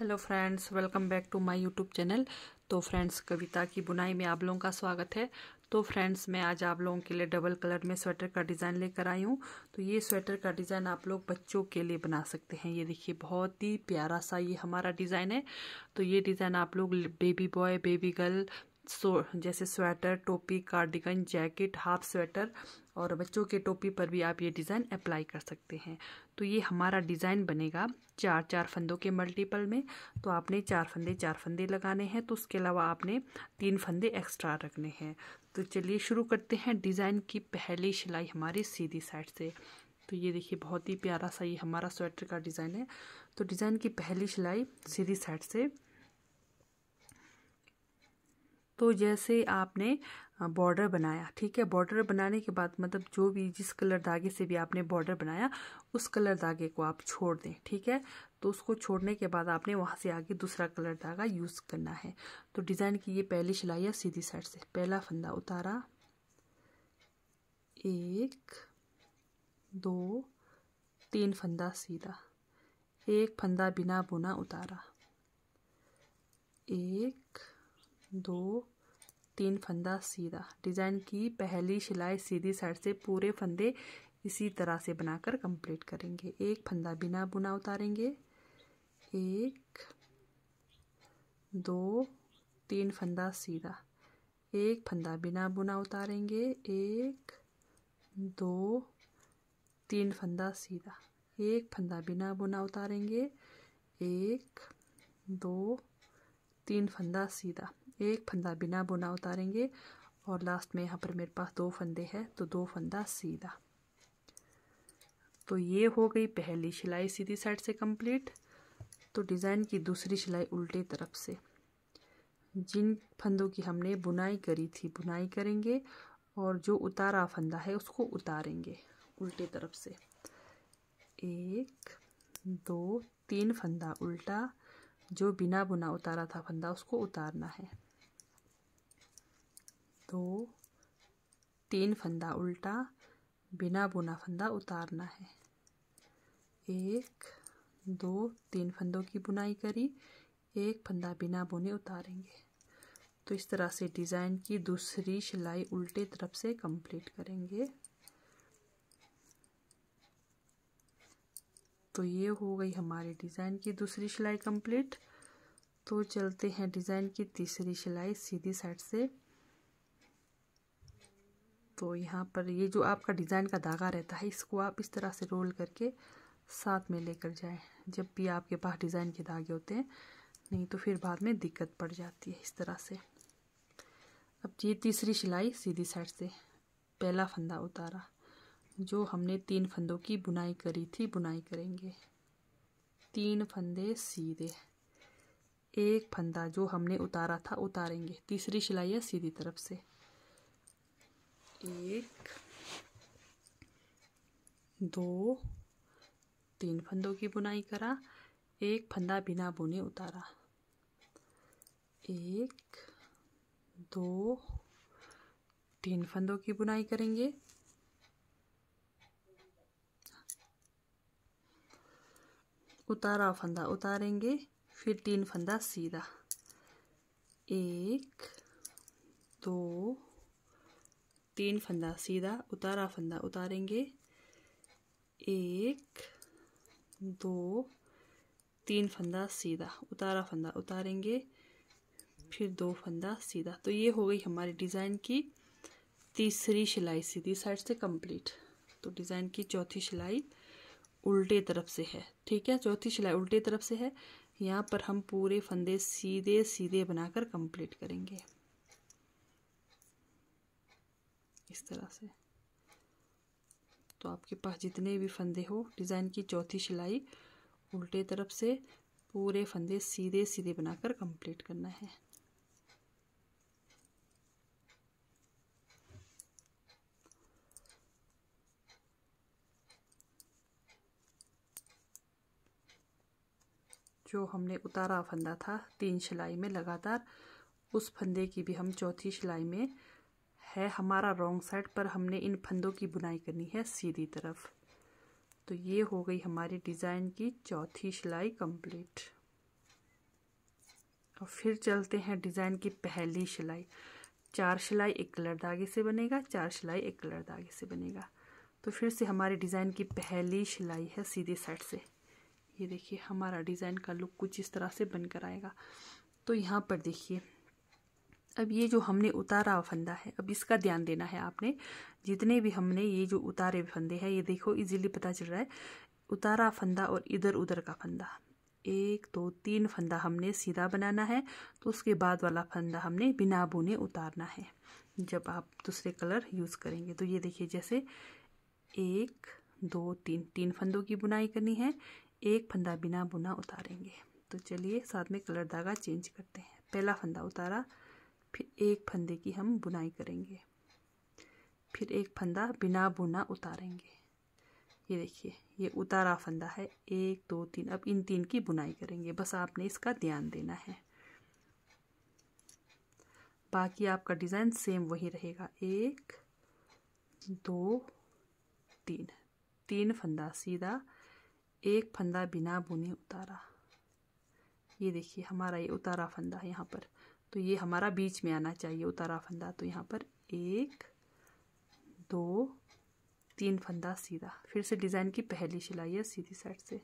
hello friends welcome back to my YouTube channel तो friends Kavita की बुनाई में आप लोगों का स्वागत है तो फ्रेंड्स मैं आज आप लोगों के लिए डबल कलर में स्वेटर का डिज़ाइन लेकर आई हूँ तो ये स्वेटर का डिज़ाइन आप लोग बच्चों के लिए बना सकते हैं ये देखिए बहुत ही प्यारा सा ये हमारा डिज़ाइन है तो ये डिज़ाइन आप लोग बेबी बॉय बेबी गर्ल सो जैसे स्वेटर टोपी कार्डिगन जैकेट हाफ स्वेटर और बच्चों के टोपी पर भी आप ये डिज़ाइन अप्लाई कर सकते हैं तो ये हमारा डिज़ाइन बनेगा चार चार फंदों के मल्टीपल में तो आपने चार फंदे चार फंदे लगाने हैं तो उसके अलावा आपने तीन फंदे एक्स्ट्रा रखने हैं तो चलिए शुरू करते हैं डिज़ाइन की पहली सिलाई हमारी सीधी साइड से तो ये देखिए बहुत ही प्यारा सा ये हमारा स्वेटर का डिज़ाइन है तो डिज़ाइन की पहली सिलाई सीधी साइड से तो जैसे आपने बॉर्डर बनाया ठीक है बॉर्डर बनाने के बाद मतलब जो भी जिस कलर धागे से भी आपने बॉर्डर बनाया उस कलर धागे को आप छोड़ दें ठीक है तो उसको छोड़ने के बाद आपने वहाँ से आगे दूसरा कलर धागा यूज़ करना है तो डिज़ाइन की ये पहली सिलाई है सीधी साइड से पहला फंदा उतारा एक दो तीन फंदा सीधा एक फंदा बिना बुना उतारा एक दो तीन फंदा सीधा डिज़ाइन की पहली सिलाई सीधी साइड से पूरे फंदे इसी तरह से बनाकर कंप्लीट करेंगे एक फंदा बिना बुना उतारेंगे एक दो तीन फंदा सीधा एक फंदा बिना बुना उतारेंगे एक दो तीन फंदा सीधा एक फंदा बिना बुना उतारेंगे एक दो तीन फंदा सीधा एक फंदा बिना बुना उतारेंगे और लास्ट में यहाँ पर मेरे पास दो फंदे हैं तो दो फंदा सीधा तो ये हो गई पहली सिलाई सीधी साइड से कंप्लीट तो डिज़ाइन की दूसरी सिलाई उल्टे तरफ से जिन फंदों की हमने बुनाई करी थी बुनाई करेंगे और जो उतारा फंदा है उसको उतारेंगे उल्टे तरफ से एक दो तीन फंदा उल्टा जो बिना बुना उतारा था फंदा उसको उतारना है दो तीन फंदा उल्टा बिना बुना फंदा उतारना है एक दो तीन फंदों की बुनाई करी एक फंदा बिना बुने उतारेंगे तो इस तरह से डिज़ाइन की दूसरी सिलाई उल्टे तरफ से कंप्लीट करेंगे तो ये हो गई हमारी डिज़ाइन की दूसरी सिलाई कंप्लीट तो चलते हैं डिज़ाइन की तीसरी सिलाई सीधी साइड से तो यहाँ पर ये जो आपका डिज़ाइन का धागा रहता है इसको आप इस तरह से रोल करके साथ में लेकर जाएं जब भी आपके पास डिज़ाइन के धागे होते हैं नहीं तो फिर बाद में दिक्कत पड़ जाती है इस तरह से अब ये तीसरी सिलाई सीधी साइड से पहला फंदा उतारा जो हमने तीन फंदों की बुनाई करी थी बुनाई करेंगे तीन फंदे सीधे एक फंदा जो हमने उतारा था उतारेंगे तीसरी सिलाई है सीधी तरफ से एक दो तीन फंदों की बुनाई करा एक फंदा बिना बुने उतारा एक दो तीन फंदों की बुनाई करेंगे उतारा फंदा उतारेंगे फिर तीन फंदा सीधा एक दो तीन फंदा सीधा उतारा फंदा उतारेंगे एक दो तीन फंदा सीधा उतारा फंदा उतारेंगे फिर दो फंदा सीधा तो ये हो गई हमारी डिज़ाइन की तीसरी सिलाई सीधी साइड से कंप्लीट तो डिज़ाइन की चौथी सिलाई उल्टे तरफ से है ठीक है चौथी सिलाई उल्टे तरफ से है यहाँ पर हम पूरे फंदे सीधे सीधे बनाकर कंप्लीट करेंगे इस तरह से तो आपके पास जितने भी फंदे हो डिज़ाइन की चौथी सिलाई उल्टे तरफ से पूरे फंदे सीधे सीधे बनाकर कंप्लीट करना है जो हमने उतारा फंदा था तीन सिलाई में लगातार उस फंदे की भी हम चौथी सिलाई में है हमारा रॉन्ग साइड पर हमने इन फंदों की बुनाई करनी है सीधी तरफ तो ये हो गई हमारी डिज़ाइन की चौथी सिलाई कंप्लीट और फिर चलते हैं डिज़ाइन की पहली सिलाई चार सिलाई एक कलर धागे से बनेगा चार सिलाई एक कलर धागे से बनेगा तो फिर से हमारी डिज़ाइन की पहली सिलाई है सीधे साइड से ये देखिए हमारा डिज़ाइन का लुक कुछ इस तरह से बनकर आएगा तो यहाँ पर देखिए अब ये जो हमने उतारा फंदा है अब इसका ध्यान देना है आपने जितने भी हमने ये जो उतारे फंदे हैं ये देखो इजीली पता चल रहा है उतारा फंदा और इधर उधर का फंदा एक दो तो, तीन फंदा हमने सीधा बनाना है तो उसके बाद वाला फंदा हमने बिना बुने उतारना है जब आप दूसरे कलर यूज़ करेंगे तो ये देखिए जैसे एक दो तीन तीन फंदों की बुनाई करनी है एक फंदा बिना बुना उतारेंगे तो चलिए साथ में कलर धागा चेंज करते हैं पहला फंदा उतारा फिर एक फंदे की हम बुनाई करेंगे फिर एक फंदा बिना बुना उतारेंगे ये देखिए ये उतारा फंदा है एक दो तीन अब इन तीन की बुनाई करेंगे बस आपने इसका ध्यान देना है बाकी आपका डिज़ाइन सेम वही रहेगा एक दो तीन तीन फंदा सीधा एक फंदा बिना बुने उतारा ये देखिए हमारा ये उतारा फंदा है यहाँ पर तो ये हमारा बीच में आना चाहिए उतारा फंदा तो यहाँ पर एक दो तीन फंदा सीधा फिर से डिज़ाइन की पहली सिलाई है सीधी साइड से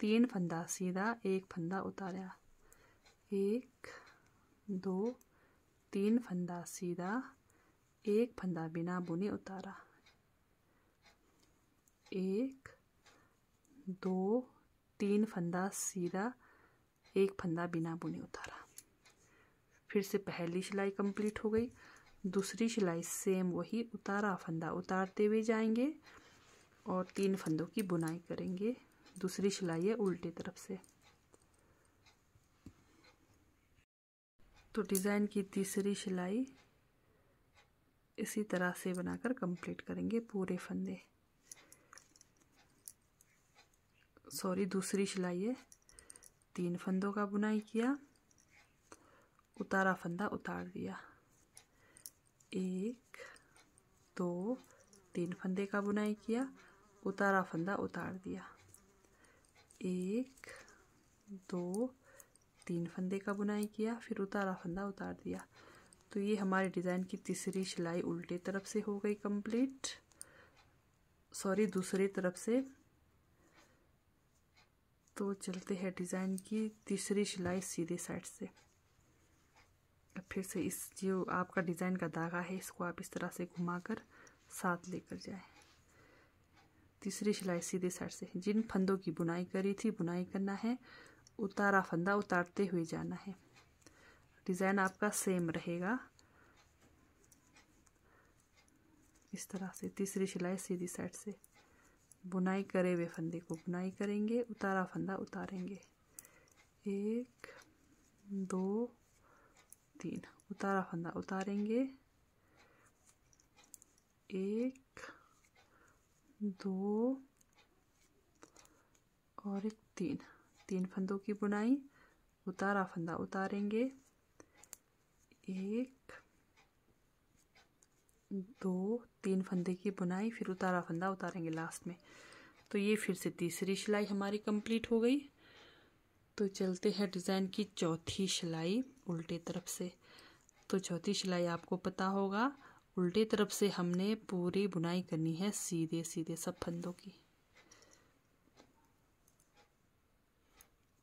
तीन फंदा सीधा एक फंदा उतारा एक दो तीन फंदा सीधा एक फंदा बिना बुने उतारा एक दो तीन फंदा सीधा एक फंदा बिना बुने उतारा फिर से पहली सिलाई कंप्लीट हो गई दूसरी सिलाई सेम वही उतारा फंदा उतारते हुए जाएंगे और तीन फंदों की बुनाई करेंगे दूसरी सिलाई है उल्टे तरफ से तो डिज़ाइन की तीसरी सिलाई इसी तरह से बनाकर कंप्लीट करेंगे पूरे फंदे सॉरी दूसरी सिलाई है तीन फंदों का बुनाई किया उतारा फंदा उतार दिया एक दो तीन फंदे का बुनाई किया उतारा फंदा उतार दिया एक दो तीन फंदे का बुनाई किया फिर उतारा फंदा उतार दिया तो ये हमारे डिज़ाइन की तीसरी सिलाई उल्टे तरफ से हो गई कंप्लीट सॉरी दूसरी तरफ से तो चलते हैं डिज़ाइन की तीसरी सिलाई सीधे साइड से फिर से इस जो आपका डिज़ाइन का धागा है इसको आप इस तरह से घुमाकर साथ लेकर जाए तीसरी सिलाई सीधे साइड से जिन फंदों की बुनाई करी थी बुनाई करना है उतारा फंदा उतारते हुए जाना है डिज़ाइन आपका सेम रहेगा इस तरह से तीसरी सिलाई सीधी साइड से बुनाई करे हुए फंदे को बुनाई करेंगे उतारा फंदा उतारेंगे एक दो तीन उतारा फंदा उतारेंगे एक दो और एक तीन तीन फंदों की बुनाई उतारा फंदा उतारेंगे एक दो तीन फंदे की बुनाई फिर उतारा फंदा उतारेंगे लास्ट में तो ये फिर से तीसरी सिलाई हमारी कंप्लीट हो गई तो चलते हैं डिज़ाइन की चौथी सिलाई उल्टे तरफ से तो चौथी सिलाई आपको पता होगा उल्टे तरफ से हमने पूरी बुनाई करनी है सीधे सीधे सब फंदों की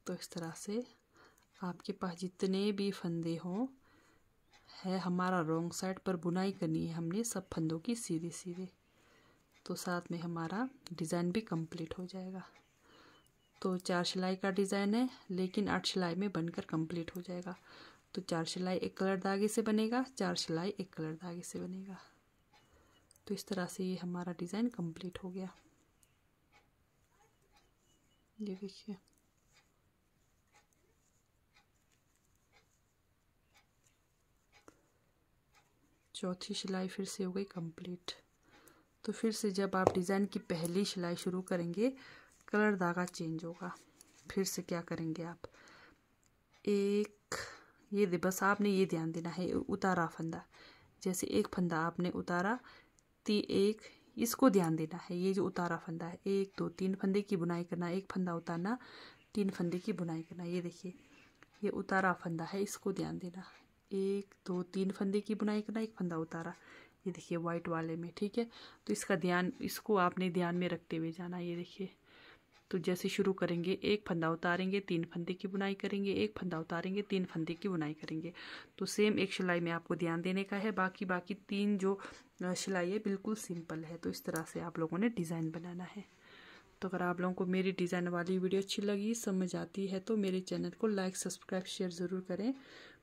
तो इस तरह से आपके पास जितने भी फंदे हों है हमारा रॉन्ग साइड पर बुनाई करनी है हमने सब फंदों की सीधे सीधे तो साथ में हमारा डिज़ाइन भी कंप्लीट हो जाएगा तो चार सिलाई का डिज़ाइन है लेकिन आठ सिलाई में बनकर कंप्लीट हो जाएगा तो चार सिलाई एक कलर धागे से बनेगा चार सिलाई एक कलर धागे से बनेगा तो इस तरह से ये हमारा डिज़ाइन कंप्लीट हो गया ये देखिए चौथी सिलाई फिर से हो गई कंप्लीट तो फिर से जब आप डिज़ाइन की पहली सिलाई शुरू करेंगे कलर धागा चेंज होगा फिर से क्या करेंगे आप एक ये दे बस आपने ये ध्यान देना है उतारा फंदा जैसे एक फंदा आपने उतारा ती एक इसको ध्यान देना है ये जो उतारा फंदा है एक दो तीन फंदे की बुनाई करना एक फंदा उतारना तीन फंदे की बुनाई करना ये देखिए ये उतारा फंदा है इसको ध्यान देना एक दो तीन फंदे की बुनाई करना एक फंदा उतारा ये देखिए वाइट वाले में ठीक है तो इसका ध्यान इसको आपने ध्यान में रखते हुए जाना ये देखिए तो जैसे शुरू करेंगे एक फंदा उतारेंगे तीन फंदे की बुनाई करेंगे एक फंदा उतारेंगे तीन फंदे की बुनाई करेंगे तो सेम एक सिलाई में आपको ध्यान देने का है बाकी बाकी तीन जो सिलाई है बिल्कुल सिंपल है तो इस तरह से आप लोगों ने डिज़ाइन बनाना है तो अगर आप लोगों को मेरी डिज़ाइन वाली वीडियो अच्छी लगी समझ आती है तो मेरे चैनल को लाइक सब्सक्राइब शेयर ज़रूर करें